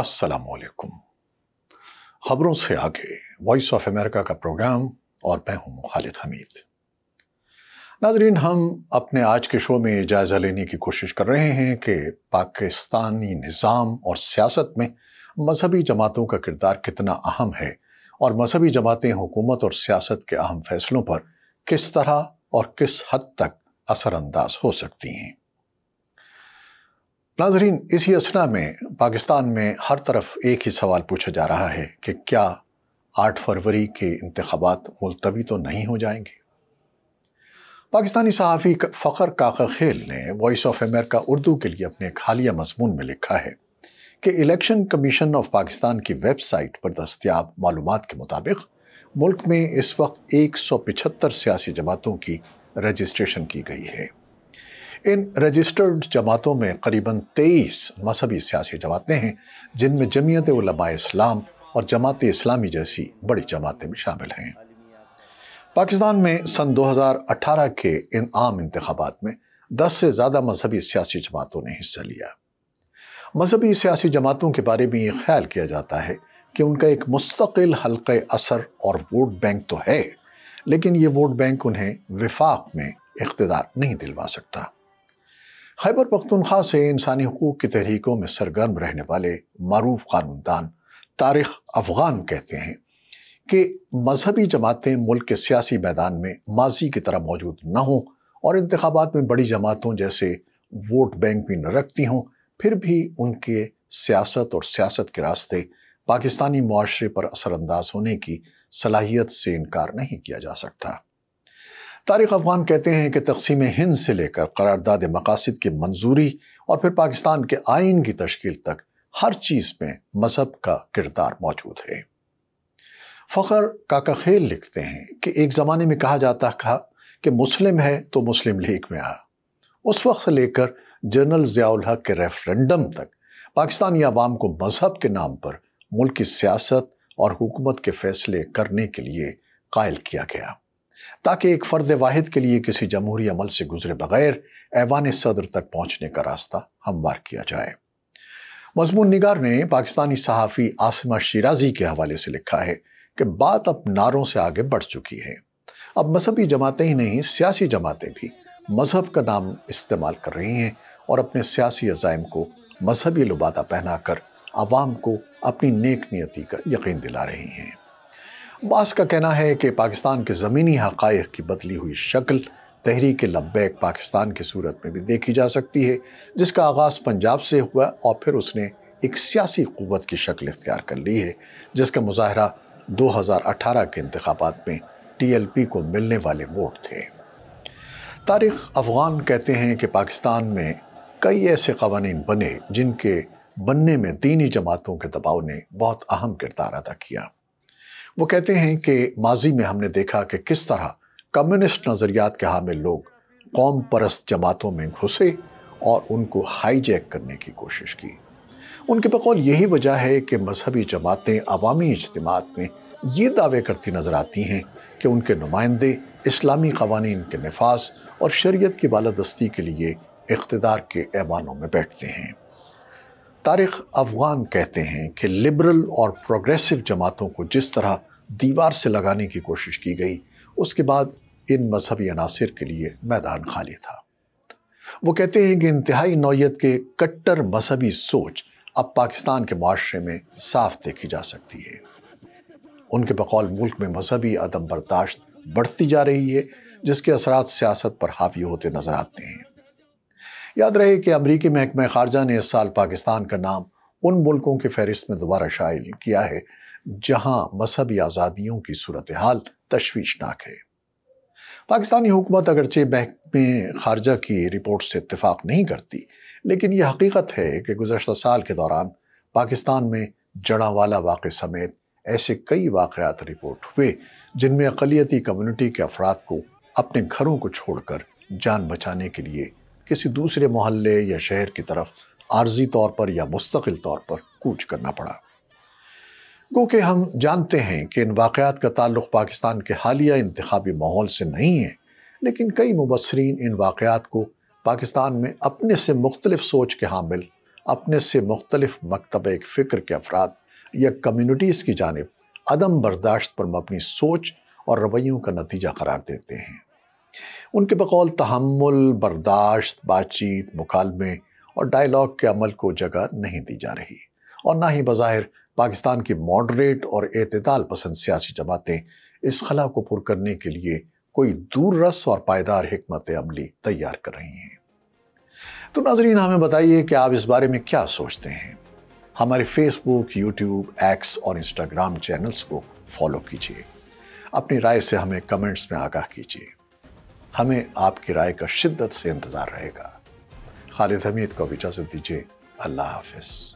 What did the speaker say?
السلام علیکم خبروں سے آگے وائس آف امریکہ کا پروگرام اور میں ہوں خالد حمید ناظرین ہم اپنے آج کے شو میں جائزہ لینے کی کوشش کر رہے ہیں کہ پاکستانی نظام اور سیاست میں مذہبی جماعتوں کا کردار کتنا اہم ہے اور مذہبی جماعتیں حکومت اور سیاست کے اہم فیصلوں پر کس طرح اور کس حد تک اثر انداز ہو سکتی ہیں ناظرین اسی اسنا میں پاکستان میں ہر طرف ایک ہی سوال پوچھا جا رہا ہے کہ کیا آٹھ فروری کے انتخابات ملتوی تو نہیں ہو جائیں گے پاکستانی صحافی فخر کاکہ خیل نے وائس آف امریکہ اردو کے لیے اپنے ایک حالیہ مضمون میں لکھا ہے کہ الیکشن کمیشن آف پاکستان کی ویب سائٹ پر دستیاب معلومات کے مطابق ملک میں اس وقت ایک سو پچھتر سیاسی جماعتوں کی رجسٹریشن کی گئی ہے ان رجسٹرڈ جماعتوں میں قریباً تیئیس مذہبی سیاسی جماعتیں ہیں جن میں جمعیت علماء اسلام اور جماعت اسلامی جیسی بڑی جماعتیں بھی شامل ہیں پاکستان میں سن دو ہزار اٹھارہ کے ان عام انتخابات میں دس سے زیادہ مذہبی سیاسی جماعتوں نے حصہ لیا مذہبی سیاسی جماعتوں کے بارے میں یہ خیال کیا جاتا ہے کہ ان کا ایک مستقل حلقہ اثر اور ووٹ بینک تو ہے لیکن یہ ووٹ بینک انہیں وفاق میں اقتدار نہیں دلوا سکتا خیبر پختونخوا سے انسانی حقوق کی تحریکوں میں سرگرم رہنے والے معروف قانوندان تاریخ افغان کہتے ہیں کہ مذہبی جماعتیں ملک کے سیاسی میدان میں ماضی کی طرح موجود نہ ہوں اور انتخابات میں بڑی جماعتوں جیسے ووٹ بینک بھی نہ رکھتی ہوں پھر بھی ان کے سیاست اور سیاست کے راستے پاکستانی معاشرے پر اثر انداز ہونے کی صلاحیت سے انکار نہیں کیا جا سکتا تاریخ افغان کہتے ہیں کہ تقسیم ہند سے لے کر قرارداد مقاصد کی منظوری اور پھر پاکستان کے آئین کی تشکیل تک ہر چیز میں مذہب کا کردار موجود ہے فخر کاکا خیل لکھتے ہیں کہ ایک زمانے میں کہا جاتا تھا کہ مسلم ہے تو مسلم لیگ میں آ اس وقت سے لے کر جنرل ضیاء الحق کے ریفرنڈم تک پاکستانی عوام کو مذہب کے نام پر ملک کی سیاست اور حکومت کے فیصلے کرنے کے لیے قائل کیا گیا تاکہ ایک فرد واحد کے لیے کسی جمہوری عمل سے گزرے بغیر ایوان صدر تک پہنچنے کا راستہ ہموار کیا جائے مضمون نگار نے پاکستانی صحافی آسمہ شیرازی کے حوالے سے لکھا ہے کہ بات اب ناروں سے آگے بڑھ چکی ہے اب مذہبی جماعتیں ہی نہیں سیاسی جماعتیں بھی مذہب کا نام استعمال کر رہی ہیں اور اپنے سیاسی عزائم کو مذہبی لبادہ پہنا کر عوام کو اپنی نیک نیتی کا یقین دلا رہی ہیں بعض کا کہنا ہے کہ پاکستان کے زمینی حقائق کی بدلی ہوئی شکل تحریک لبیک پاکستان کی صورت میں بھی دیکھی جا سکتی ہے جس کا آغاز پنجاب سے ہوا اور پھر اس نے ایک سیاسی قوت کی شکل اختیار کر لی ہے جس کا مظاہرہ دو ہزار اٹھارہ کے انتخابات میں ٹی ایل پی کو ملنے والے ووٹ تھے تاریخ افغان کہتے ہیں کہ پاکستان میں کئی ایسے قوانین بنے جن کے بننے میں دینی جماعتوں کے دباؤ نے بہت اہم کردار ادا کیا وہ کہتے ہیں کہ ماضی میں ہم نے دیکھا کہ کس طرح کمیونسٹ نظریات کے حامل لوگ قوم پرست جماعتوں میں گھسے اور ان کو ہائی جیک کرنے کی کوشش کی ان کے بقول یہی وجہ ہے کہ مذہبی جماعتیں عوامی اجتماعات میں یہ دعوے کرتی نظر آتی ہیں کہ ان کے نمائندے اسلامی قوانین کے نفاذ اور شریعت کی بالادستی کے لیے اقتدار کے ایوانوں میں بیٹھتے ہیں طارق افغان کہتے ہیں کہ لبرل اور پروگریسو جماعتوں کو جس طرح دیوار سے لگانے کی کوشش کی گئی اس کے بعد ان مذہبی عناصر کے لیے میدان خالی تھا وہ کہتے ہیں کہ انتہائی نوعیت کے کٹر مذہبی سوچ اب پاکستان کے معاشرے میں صاف دیکھی جا سکتی ہے ان کے بقول ملک میں مذہبی عدم برداشت بڑھتی جا رہی ہے جس کے اثرات سیاست پر حاوی ہوتے نظر آتے ہیں یاد رہے کہ امریکی محکمہ خارجہ نے اس سال پاکستان کا نام ان ملکوں کی فہرست میں دوبارہ شائع کیا ہے جہاں مذہبی آزادیوں کی صورتحال تشویشناک ہے پاکستانی حکومت اگرچہ محکمہ خارجہ کی رپورٹ سے اتفاق نہیں کرتی لیکن یہ حقیقت ہے کہ گزشتہ سال کے دوران پاکستان میں جڑا والا واقع سمیت ایسے کئی واقعات رپورٹ ہوئے جن میں اقلیتی کمیونٹی کے افراد کو اپنے گھروں کو چھوڑ کر جان بچانے کے لیے کسی دوسرے محلے یا شہر کی طرف عارضی طور پر یا مستقل طور پر کوچ کرنا پڑا گو کہ ہم جانتے ہیں کہ ان واقعات کا تعلق پاکستان کے حالیہ انتخابی ماحول سے نہیں ہے لیکن کئی مبصرین ان واقعات کو پاکستان میں اپنے سے مختلف سوچ کے حامل اپنے سے مختلف مکتب ایک فکر کے افراد یا کمیونٹیز کی جانب عدم برداشت پر مبنی سوچ اور رویوں کا نتیجہ قرار دیتے ہیں ان کے بقول تحمل برداشت بات چیت مکالمے اور ڈائلگ کے عمل کو جگہ نہیں دی جا رہی اور نہ ہی بظاہر پاکستان کی ماڈریٹ اور اعتدال پسند سیاسی جماعتیں اس خلا کو پر کرنے کے لیے کوئی دور رس اور پائیدار حکمت عملی تیار کر رہی ہیں تو ناظرین ہمیں بتائیے کہ آپ اس بارے میں کیا سوچتے ہیں ہمارے فیس بک یوٹیوب ایکس اور انسٹاگرام چینلز کو فالو کیجیے اپنی رائے سے ہمیں کمنٹس میں آگاہ کیجیے ہمیں آپ کی رائے کا شدت سے انتظار رہے گا خالد حمید کو بھی اجازت دیجیے اللہ حافظ